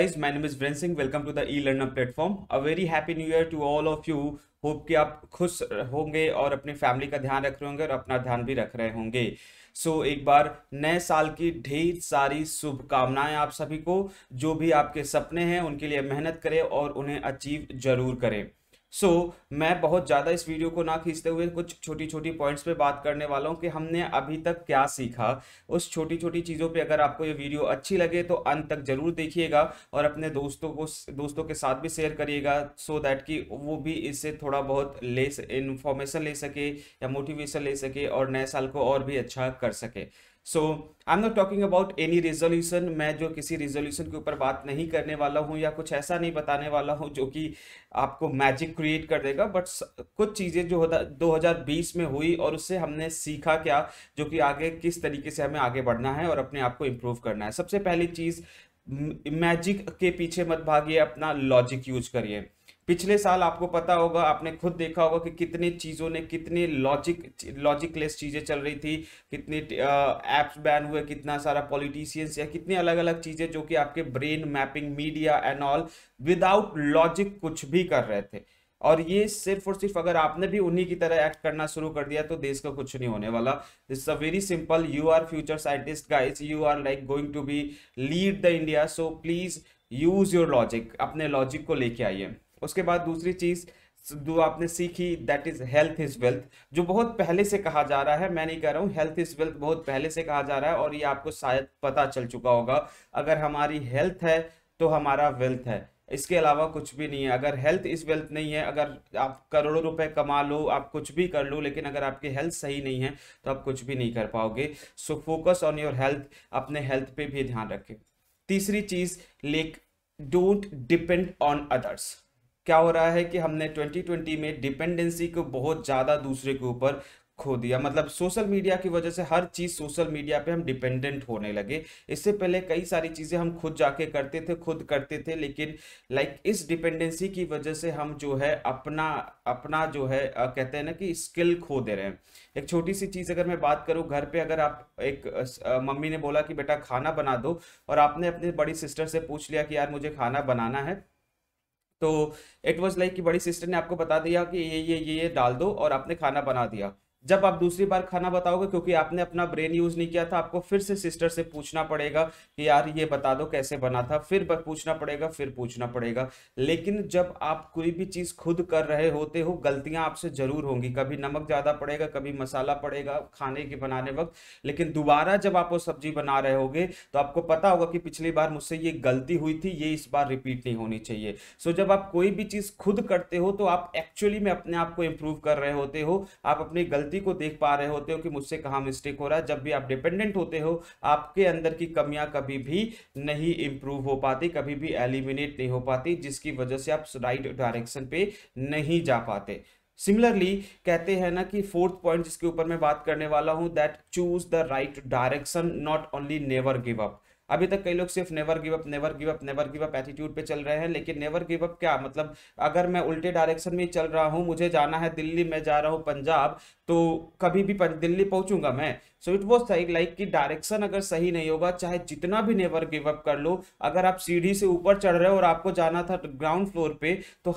guys my name is Vren Singh welcome to the e-learner platform a very happy new year to all of you hope कि आप खुश होंगे और अपनी family का ध्यान रख रहे होंगे और अपना ध्यान भी रख रहे होंगे सो so, एक बार नए साल की ढेर सारी शुभकामनाएं आप सभी को जो भी आपके सपने हैं उनके लिए मेहनत करें और उन्हें अचीव जरूर करें सो so, मैं बहुत ज़्यादा इस वीडियो को ना खींचते हुए कुछ छोटी छोटी पॉइंट्स पे बात करने वाला हूँ कि हमने अभी तक क्या सीखा उस छोटी छोटी चीज़ों पे अगर आपको ये वीडियो अच्छी लगे तो अंत तक ज़रूर देखिएगा और अपने दोस्तों को दोस्तों के साथ भी शेयर करिएगा सो दैट कि वो भी इससे थोड़ा बहुत ले इन्फॉर्मेशन ले सके या मोटिवेशन ले सके और नए साल को और भी अच्छा कर सके so I am not talking about any resolution मैं जो किसी रिजोल्यूशन के ऊपर बात नहीं करने वाला हूँ या कुछ ऐसा नहीं बताने वाला हूँ जो कि आपको मैजिक क्रिएट कर देगा बट कुछ चीज़ें जो होता 2020 में हुई और उससे हमने सीखा क्या जो कि आगे किस तरीके से हमें आगे बढ़ना है और अपने आप को इम्प्रूव करना है सबसे पहली चीज़ मैजिक के पीछे मत भागिए अपना लॉजिक यूज करिए पिछले साल आपको पता होगा आपने खुद देखा होगा कि कितने चीज़ों ने कितने लॉजिक लॉजिकलेस चीज़ें चल रही थी कितने ऐप्स बैन हुए कितना सारा पॉलिटिशियंस या कितनी अलग अलग चीज़ें जो कि आपके brain mapping media and all without logic कुछ भी कर रहे थे और ये सिर्फ और सिर्फ अगर आपने भी उन्हीं की तरह एक्ट करना शुरू कर दिया तो देश का कुछ नहीं होने वाला it's a very simple you are future scientist guys you are like going to be lead the India so please use your logic अपने लॉजिक को लेके आइए उसके बाद दूसरी चीज़ जो आपने सीखी that is health is wealth जो बहुत पहले से कहा जा रहा है मैं नहीं कह रहा हूँ हेल्थ इज वेल्थ बहुत पहले से कहा जा रहा है और ये आपको शायद पता चल चुका होगा अगर हमारी हेल्थ है तो हमारा वेल्थ है इसके अलावा कुछ भी नहीं है अगर हेल्थ इज वेल्थ नहीं है अगर आप करोड़ों रुपए कमा लो आप कुछ भी कर लो लेकिन अगर आपकी हेल्थ सही नहीं है तो आप कुछ भी नहीं कर पाओगे so focus on your health अपने हेल्थ पे भी ध्यान रखें तीसरी चीज like don't depend on others क्या हो रहा है कि हमने 2020 में डिपेंडेंसी को बहुत ज़्यादा दूसरे के ऊपर खो दिया मतलब सोशल मीडिया की वजह से हर चीज़ सोशल मीडिया पे हम डिपेंडेंट होने लगे इससे पहले कई सारी चीज़ें हम खुद जाके करते थे खुद करते थे लेकिन लाइक इस डिपेंडेंसी की वजह से हम जो है अपना अपना जो है कहते हैं ना कि स्किल खो दे रहे हैं एक छोटी सी चीज़ अगर मैं बात करूँ घर पर अगर आप एक मम्मी ने बोला कि बेटा खाना बना दो और आपने अपने बड़ी सिस्टर से पूछ लिया कि यार मुझे खाना बनाना है तो इट वॉज लाइक कि बड़ी सिस्टर ने आपको बता दिया कि ये ये ये ये डाल दो और आपने खाना बना दिया जब आप दूसरी बार खाना बताओगे क्योंकि आपने अपना ब्रेन यूज नहीं किया था आपको फिर से सिस्टर से पूछना पड़ेगा कि यार ये बता दो कैसे बना था फिर पूछना पड़ेगा फिर पूछना पड़ेगा लेकिन जब आप कोई भी चीज खुद कर रहे होते हो गलतियां आपसे जरूर होंगी कभी नमक ज्यादा पड़ेगा कभी मसाला पड़ेगा खाने के बनाने वक्त लेकिन दोबारा जब आप वो सब्जी बना रहे होगे तो आपको पता होगा कि पिछली बार मुझसे ये गलती हुई थी ये इस बार रिपीट नहीं होनी चाहिए सो जब आप कोई भी चीज खुद करते हो तो आप एक्चुअली में अपने आप को इम्प्रूव कर रहे होते हो आप अपनी गलती गलती को देख पा रहे होते हो कि मुझसे कहाँ मिस्टेक हो रहा है जब भी आप डिपेंडेंट होते हो आपके अंदर की कमियाँ कभी भी नहीं इम्प्रूव हो पाती कभी भी एलिमिनेट नहीं हो पाती जिसकी वजह से आप राइट डायरेक्शन पे नहीं जा पाते सिमिलरली कहते हैं ना कि फोर्थ पॉइंट जिसके ऊपर मैं बात करने वाला हूं that choose the right direction not only never give up अभी तक कई लोग सिर्फ never give up never give up never give up attitude पे चल रहे हैं लेकिन नेवर गिव अप क्या मतलब अगर मैं उल्टे डायरेक्शन में चल रहा हूँ मुझे जाना है दिल्ली में जा रहा हूँ पंजाब तो कभी भी दिल्ली पहुँचूंगा मैं सो इट वॉज सही लाइक कि डायरेक्शन अगर सही नहीं होगा चाहे जितना भी नेवर गिव अप कर लो अगर आप सीढ़ी से ऊपर चढ़ रहे हो और आपको जाना था ग्राउंड फ्लोर पे तो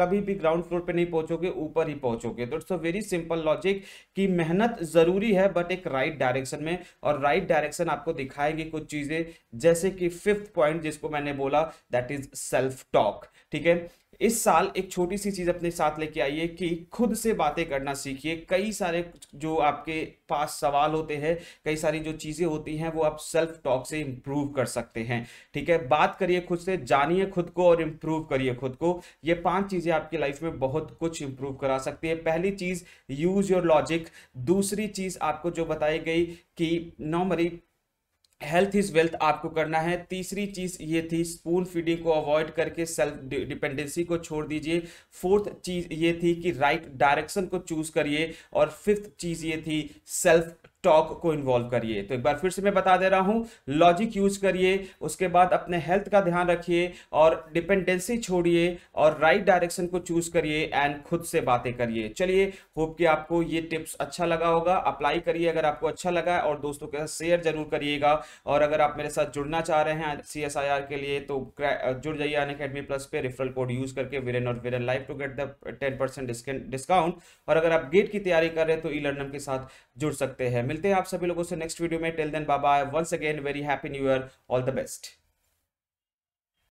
कभी भी ग्राउंड फ्लोर पे नहीं पहुँचोगे ऊपर ही पहुँचोगे तो it's a very simple logic कि मेहनत जरूरी है बट एक राइट डायरेक्शन में और राइट डायरेक्शन आपको दिखाएगी कुछ चीज़ें जैसे कि फिफ्थ पॉइंट जिसको मैंने बोला दैट इज सेल्फ टॉक ठीक है इस साल एक छोटी सी चीज़ अपने साथ लेके आइए कि खुद से बातें करना सीखिए कई सारे जो आपके पास सवाल होते हैं कई सारी जो चीज़ें होती हैं वो आप सेल्फ टॉक से इंप्रूव कर सकते हैं ठीक है बात करिए खुद से जानिए खुद को और इंप्रूव करिए खुद को ये पांच चीज़ें आपकी लाइफ में बहुत कुछ इंप्रूव करा सकती है पहली चीज़ यूज़ योर लॉजिक दूसरी चीज़ आपको जो बताई गई कि नॉर्मली हेल्थ इज वेल्थ आपको करना है तीसरी चीज ये थी स्पून फीडिंग को अवॉइड करके सेल्फ डिपेंडेंसी को छोड़ दीजिए फोर्थ चीज ये थी कि राइट right डायरेक्शन को चूज करिए और फिफ्थ चीज ये थी सेल्फ स्टॉक को इन्वॉल्व करिए तो एक बार फिर से मैं बता दे रहा हूँ लॉजिक यूज करिए उसके बाद अपने हेल्थ का ध्यान रखिए और डिपेंडेंसी छोड़िए और राइट डायरेक्शन को चूज करिए एंड खुद से बातें करिए चलिए होप कि आपको ये टिप्स अच्छा लगा होगा अप्लाई करिए अगर आपको अच्छा लगा और दोस्तों के साथ शेयर जरूर करिएगा और अगर आप मेरे साथ जुड़ना चाह रहे हैं सी के लिए तो जुड़ जाइए अन अकेडमी प्लस पे रेफरल कोड यूज करके विरन और विरन live to get the ten percent discount और अगर आप गेट की तैयारी कर रहे हैं तो ई लर्नम के साथ जुड़ सकते हैं मिलते हैं आप सभी लोगों से नेक्स्ट वीडियो में टेल देन बाबा once again very happy new year all the best